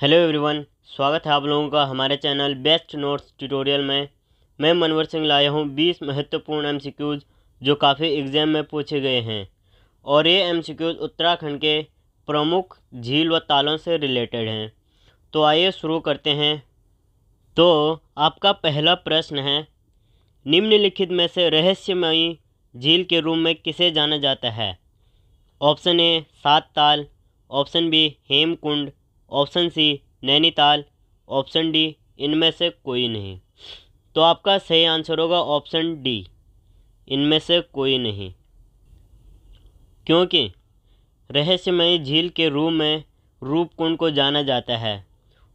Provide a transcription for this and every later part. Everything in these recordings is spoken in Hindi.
हेलो एवरीवन स्वागत है आप लोगों का हमारे चैनल बेस्ट नोट्स ट्यूटोरियल में मैं मनवर सिंह लाया हूं 20 महत्वपूर्ण एमसीक्यूज़ जो काफ़ी एग्ज़ाम में पूछे गए हैं और ये एमसीक्यूज़ उत्तराखंड के प्रमुख झील व तालों से रिलेटेड हैं तो आइए शुरू करते हैं तो आपका पहला प्रश्न है निम्नलिखित में से रहस्यमयी झील के रूप में किसे जाना जाता है option A Sat Tal option B Hemkund option C Nainital option D इनमें से कोई नहीं तो आपका सही आंसर होगा ऑप्शन डी इनमें से कोई नहीं क्योंकि रहस्यमयी झील के रूप में रूपकुंड को जाना जाता है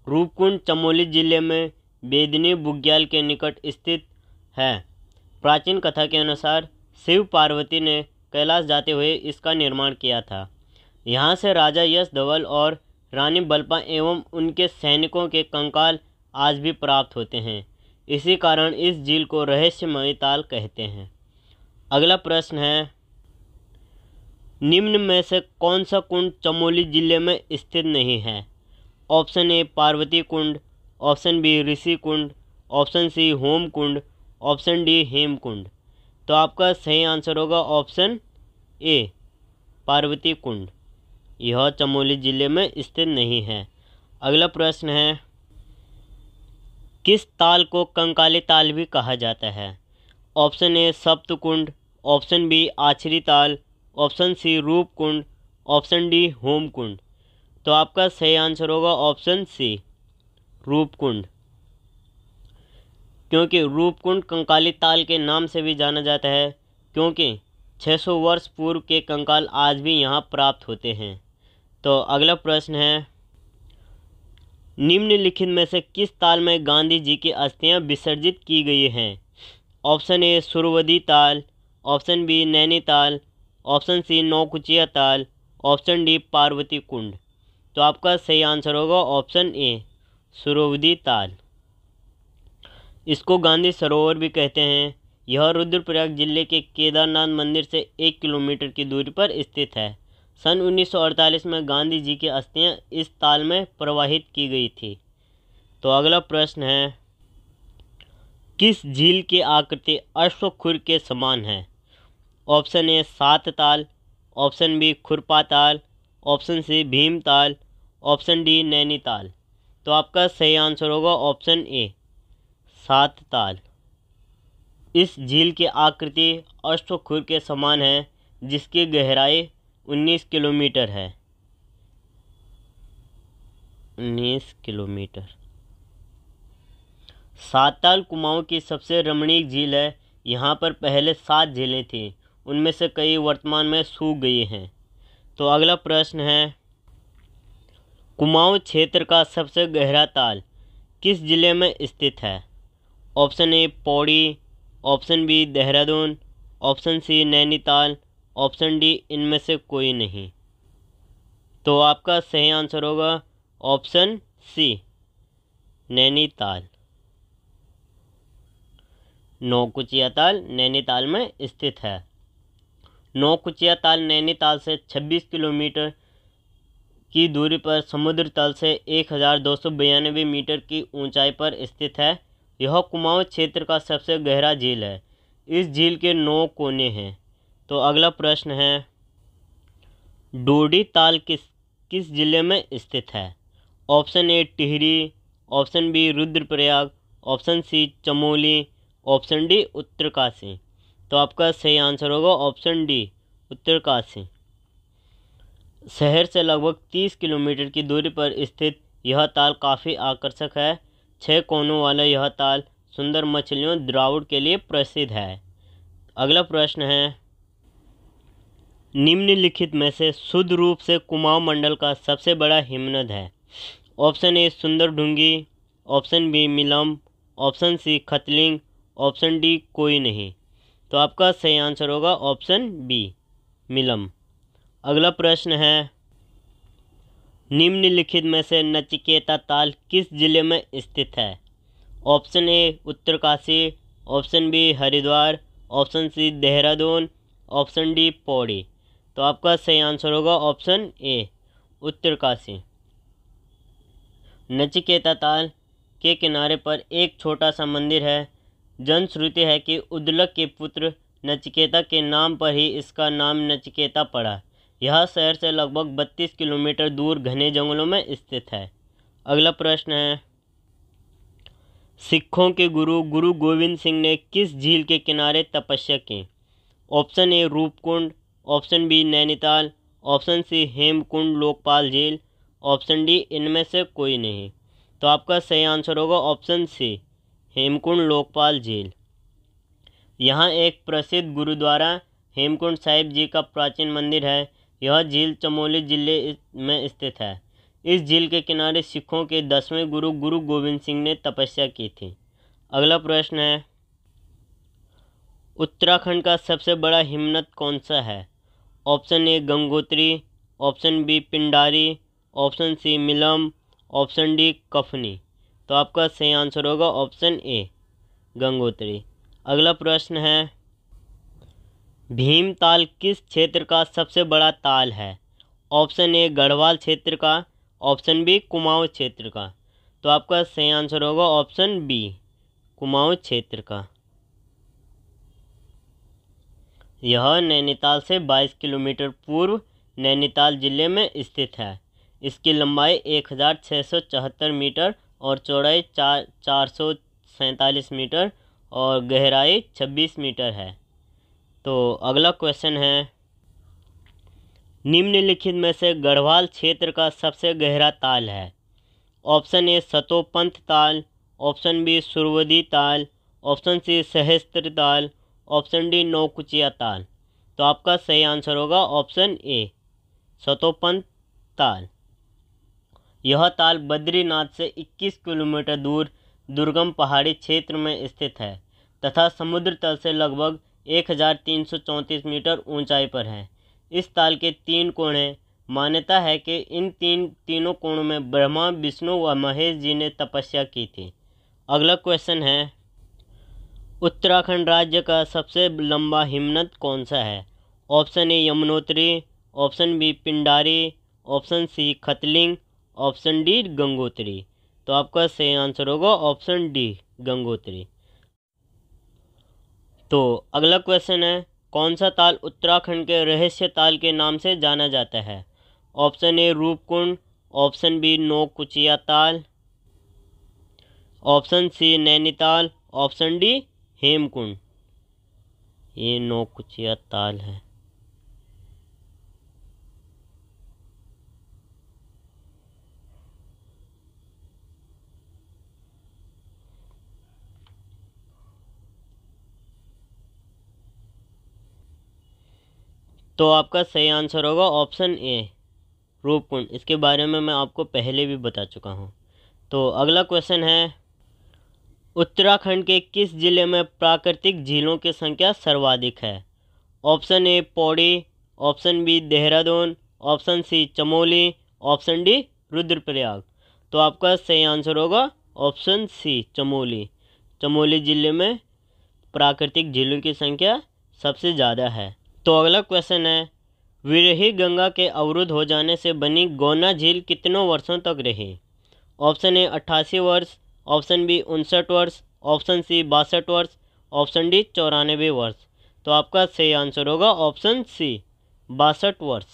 रूपकुंड चमोली जिले में बेदनी बुग्याल के निकट स्थित है प्राचीन कथा के अनुसार शिव पार्वती ने कैलाश जाते हुए इसका निर्माण किया था यहाँ से राजा यश धवल और रानी बल्पा एवं उनके सैनिकों के कंकाल आज भी प्राप्त होते हैं इसी कारण इस झील को रहस्यमय ताल कहते हैं अगला प्रश्न है निम्न में से कौन सा कुंड चमोली जिले में स्थित नहीं है option A Parvati Kund option B Rishi Kund option C Hom Kund option D Hem Kund तो आपका सही आंसर होगा ऑप्शन ए पार्वती कुंड यह चमोली ज़िले में स्थित नहीं है अगला प्रश्न है किस ताल को कंकाली ताल भी कहा जाता है option A Saptkund option B Achhri Tal option C Roopkund option D Homkund तो आपका सही आंसर होगा ऑप्शन सी रूपकुंड क्योंकि रूपकुंड कंकाली ताल के नाम से भी जाना जाता है क्योंकि 600 वर्ष पूर्व के कंकाल आज भी यहाँ प्राप्त होते हैं तो अगला प्रश्न है निम्नलिखित में से किस ताल में गांधी जी की अस्थियां विसर्जित की गई हैं option A Surwadi Tal option B Nainital option C Naukuchiya Tal option D Parvati कुंड तो आपका सही आंसर होगा ऑप्शन ए सुरवदी ताल इसको गांधी सरोवर भी कहते हैं यह रुद्रप्रयाग जिले के केदारनाथ मंदिर से एक किलोमीटर की दूरी पर स्थित है सन 1948 में गांधी जी की अस्थियां इस ताल में प्रवाहित की गई थी तो अगला प्रश्न है किस झील की आकृति अश्वखुर के समान है option A Sat Tal option B खुरपा ताल ऑप्शन सी भीम ताल ऑप्शन डी नैनीताल तो आपका सही आंसर होगा ऑप्शन ए सात ताल इस झील की आकृति अश्वखुर के समान है जिसकी गहराई उन्नीस किलोमीटर है उन्नीस किलोमीटर साताल कुमाऊं की सबसे रमणीय झील है यहाँ पर पहले सात झीलें थीं उनमें से कई वर्तमान में सूख गई हैं तो अगला प्रश्न है कुमाऊं क्षेत्र का सबसे गहरा ताल किस ज़िले में स्थित है option A Pauri option B Dehradun option C Nainital option D इनमें से कोई नहीं तो आपका सही आंसर होगा ऑप्शन सी नैनीताल नौकुचिया ताल नैनीताल में स्थित है नौकुचिया ताल नैनीताल से 26 किलोमीटर की दूरी पर समुद्र तल से एक मीटर की ऊंचाई पर स्थित है यह कुमाऊं क्षेत्र का सबसे गहरा झील है इस झील के नौ कोने हैं तो अगला प्रश्न है डोडी ताल किस किस ज़िले में स्थित है option A Tehri option B Rudraprayag option C Chamoli option D Uttarkashi तो आपका सही आंसर होगा ऑप्शन डी उत्तरकाशी शहर से लगभग तीस किलोमीटर की दूरी पर स्थित यह ताल काफ़ी आकर्षक है छः कोनों वाला यह ताल सुंदर मछलियों द्रावण के लिए प्रसिद्ध है अगला प्रश्न है निम्नलिखित में से शुद्ध रूप से कुमाऊं मंडल का सबसे बड़ा हिमनद है option A Sundardhungi option B Milam option C Khatling option D कोई नहीं तो आपका सही आंसर होगा ऑप्शन बी मिलम अगला प्रश्न है निम्नलिखित में से नचिकेता ताल किस जिले में स्थित है option A Uttarkashi option B Haridwar option C Dehradun option D Pauri तो आपका सही आंसर होगा ऑप्शन ए उत्तरकाशी नचिकेता ताल के किनारे पर एक छोटा सा मंदिर है जनश्रुति है कि उदलक के पुत्र नचिकेता के नाम पर ही इसका नाम नचिकेता पड़ा यह शहर से लगभग 32 किलोमीटर दूर घने जंगलों में स्थित है अगला प्रश्न है सिखों के गुरु गुरु गोविंद सिंह ने किस झील के किनारे तपस्या की option A Roopkund option B Nainital option C Hemkund Lokpal जेल ऑप्शन डी इनमें से कोई नहीं तो आपका सही आंसर होगा ऑप्शन सी हेमकुंड लोकपाल जेल यहाँ एक प्रसिद्ध गुरुद्वारा हेमकुंड साहिब जी का प्राचीन मंदिर है यह झील चमोली जिले में स्थित है इस झील के किनारे सिखों के दसवें गुरु गुरु गोविंद सिंह ने तपस्या की थी अगला प्रश्न है उत्तराखंड का सबसे बड़ा हिमनत कौन सा है option A Gangotri option B Pindari option C Milam option D Kafni तो आपका सही आंसर होगा ऑप्शन ए गंगोत्री अगला प्रश्न है भीम ताल किस क्षेत्र का सबसे बड़ा ताल है ऑप्शन ए गढ़वाल क्षेत्र का ऑप्शन बी कुमाऊं क्षेत्र का तो आपका सही आंसर होगा ऑप्शन बी कुमाऊं क्षेत्र का यह नैनीताल से 22 किलोमीटर पूर्व नैनीताल जिले में स्थित है इसकी लंबाई एक हज़ार छः सौ चौहत्तर मीटर और चौड़ाई चार चार सौ मीटर और गहराई छब्बीस मीटर है तो अगला क्वेश्चन है निम्नलिखित में से गढ़वाल क्षेत्र का सबसे गहरा ताल है ऑप्शन ए सतोपंथ ताल ऑप्शन बी सुरवदी ताल ऑप्शन सी सहस्त्र ताल ऑप्शन डी कुचिया ताल तो आपका सही आंसर होगा ऑप्शन ए सतोपन ताल यह ताल बद्रीनाथ से 21 किलोमीटर दूर दुर्गम पहाड़ी क्षेत्र में स्थित है तथा समुद्र तल से लगभग 1334 मीटर ऊंचाई पर है इस ताल के तीन कोण हैं मान्यता है कि इन तीन तीनों कोणों में ब्रह्मा विष्णु व महेश जी ने तपस्या की थी अगला क्वेश्चन है उत्तराखंड राज्य का सबसे लंबा हिमनद कौन सा है option A Yamunotri option B Pindari option C Khatling option D Gangotri तो आपका सही आंसर होगा ऑप्शन डी गंगोत्री तो अगला क्वेश्चन है कौन सा ताल उत्तराखंड के रहस्य ताल के नाम से जाना जाता है option A Roopkund option B Naukuchiya Tal option C Nainital option D Hemkund ये नौकुचिया ताल है तो आपका सही आंसर होगा ऑप्शन ए रूपकुंड इसके बारे में मैं आपको पहले भी बता चुका हूँ तो अगला क्वेश्चन है उत्तराखंड के किस जिले में प्राकृतिक झीलों की संख्या सर्वाधिक है option A Pauri option B Dehradun option C Chamoli option D Rudraprayag तो आपका सही आंसर होगा ऑप्शन सी चमोली चमोली ज़िले में प्राकृतिक झीलों की संख्या सबसे ज़्यादा है तो अगला क्वेश्चन है विरही गंगा के अवरुद्ध हो जाने से बनी गोना झील कितनों वर्षों तक रही ऑप्शन ए अट्ठासी वर्ष ऑप्शन बी उनसठ वर्ष ऑप्शन सी बासठ वर्ष ऑप्शन डी चौरानवे वर्ष तो आपका सही आंसर होगा ऑप्शन सी बासठ वर्ष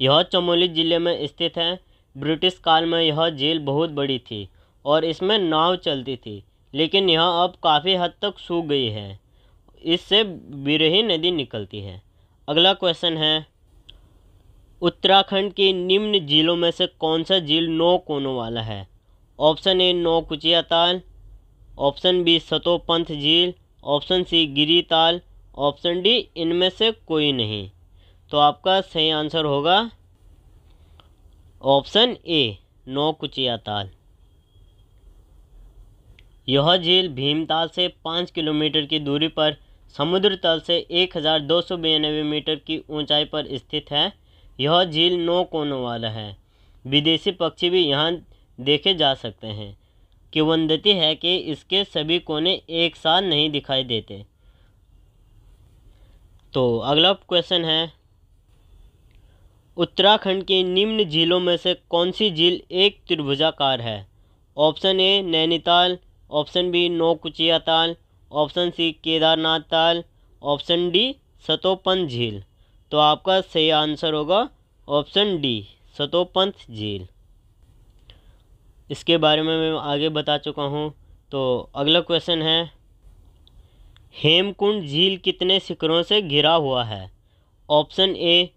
यह चमोली जिले में स्थित है ब्रिटिश काल में यह झील बहुत बड़ी थी और इसमें नाव चलती थी लेकिन यह अब काफ़ी हद तक सूख गई है इससे बिरही नदी निकलती है अगला क्वेश्चन है उत्तराखंड की निम्न झीलों में से कौन सा झील नौ कोनों वाला है ऑप्शन ए नौकुचिया ताल ऑप्शन बी सतोपंथ झील ऑप्शन सी गिरी ताल ऑप्शन डी इनमें से कोई नहीं तो आपका सही आंसर होगा ऑप्शन ए नौकुचिया ताल यह झील भीमताल से पाँच किलोमीटर की दूरी पर समुद्र तल से एक हज़ार दो सौ बयानबे मीटर की ऊंचाई पर स्थित है यह झील नौ कोनों वाला है विदेशी पक्षी भी यहाँ देखे जा सकते हैं वंदती है कि इसके सभी कोने एक साथ नहीं दिखाई देते तो अगला क्वेश्चन है उत्तराखंड की निम्न झीलों में से कौन सी झील एक त्रिभुजाकार है option A Nainital option B Naukuchiya Tal option सी केदारनाथ ताल ऑप्शन डी सतोपंथ झील तो आपका सही आंसर होगा ऑप्शन डी सतोपंथ झील इसके बारे में मैं आगे बता चुका हूँ तो अगला क्वेश्चन है हेमकुंड झील कितने शिखरों से घिरा हुआ है ऑप्शन ए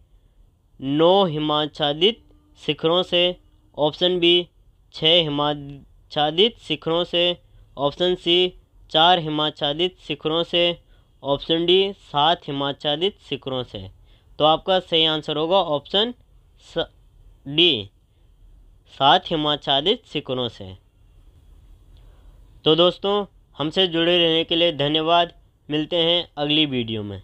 नौ हिमाच्छादित शिखरों से ऑप्शन बी छः हिमाच्छादित शिखरों से ऑप्शन सी चार हिमाच्छादित शिखरों से ऑप्शन डी सात हिमाच्छादित शिखरों से तो आपका सही आंसर होगा ऑप्शन डी सात हिमाचादित सिकनों से तो दोस्तों हमसे जुड़े रहने के लिए धन्यवाद मिलते हैं अगली वीडियो में